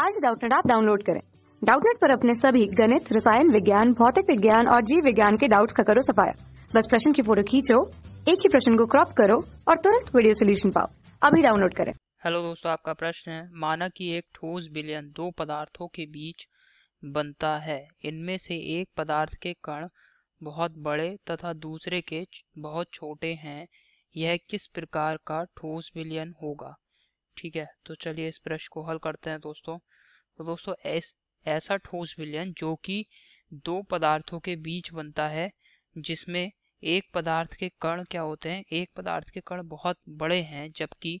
आज डाउटनेट आप डाउनलोड करें डाउटनेट पर अपने सभी गणित रसायन विज्ञान भौतिक विज्ञान और जीव विज्ञान के डाउट्स का करो सफाया बस प्रश्न की फोटो खींचो एक ही प्रश्न को क्रॉप करो और तुरंत वीडियो सोल्यूशन पाओ अभी डाउनलोड करें हेलो दोस्तों आपका प्रश्न है माना कि एक ठोस बिलियन दो पदार्थों के बीच बनता है इनमें से एक पदार्थ के कण बहुत बड़े तथा दूसरे के बहुत छोटे हैं यह किस प्रकार का ठोस बिलियन होगा ठीक है तो चलिए इस प्रश्न को हल करते हैं दोस्तों तो दोस्तों ऐस, ऐसा ठोस विलयन जो कि दो पदार्थों के बीच बनता है जिसमें एक पदार्थ के कण क्या होते हैं एक पदार्थ के कण बहुत बड़े हैं जबकि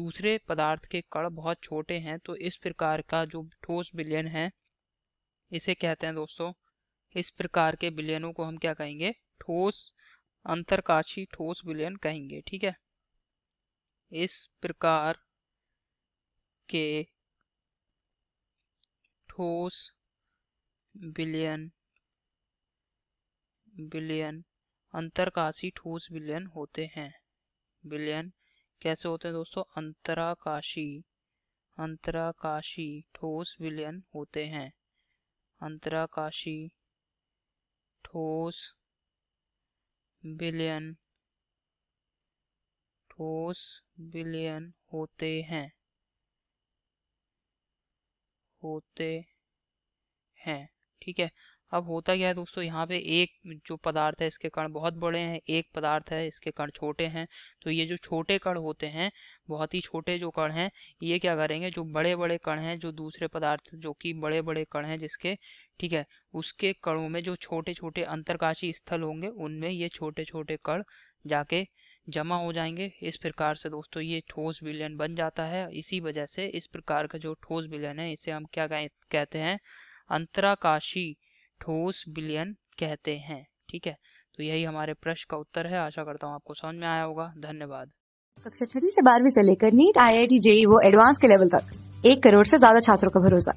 दूसरे पदार्थ के कण बहुत छोटे हैं तो इस प्रकार का जो ठोस विलयन है इसे कहते हैं दोस्तों इस प्रकार के विलयनों को हम क्या कहेंगे ठोस अंतरकाशी ठोस विलयन कहेंगे ठीक है इस प्रकार के ठोस बिलियन बिलियन अंतरकाशी ठोस बिलियन होते हैं बिलियन कैसे होते हैं दोस्तों अंतराकाशी अंतराकाशी ठोस विलयन होते हैं अंतराकाशी ठोस विलयन ठोस विलयन होते हैं होते हैं ठीक है अब होता क्या है दोस्तों यहाँ पे एक जो पदार्थ है इसके कण बहुत बड़े हैं एक पदार्थ है इसके कण छोटे हैं तो ये जो छोटे कण होते हैं बहुत ही छोटे जो कण हैं ये क्या करेंगे जो बड़े बड़े कण हैं जो दूसरे पदार्थ जो कि बड़े बड़े कण हैं जिसके ठीक है उसके कणों में जो छोटे छोटे अंतरकाशी स्थल होंगे उनमें ये छोटे छोटे कण जाके जमा हो जाएंगे इस प्रकार से दोस्तों ये ठोस विलयन बन जाता है इसी वजह से इस प्रकार का जो ठोस विलयन है इसे हम क्या कहते हैं अंतराकाशी ठोस विलयन कहते हैं ठीक है तो यही हमारे प्रश्न का उत्तर है आशा करता हूँ आपको समझ में आया होगा धन्यवाद कक्षा छठी से बारहवीं से लेकर NEET I I T JEE वो एडवांस के लेवल तक एक करोड़ से ज्यादा छात्रों का भरोसा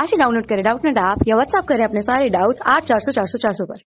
आज ही डाउनलोड करें डाउट नेट ऐप या व्हाट्सअप करें अपने सारे डाउट्स आठ चार सौ चार सौ चार सौ पर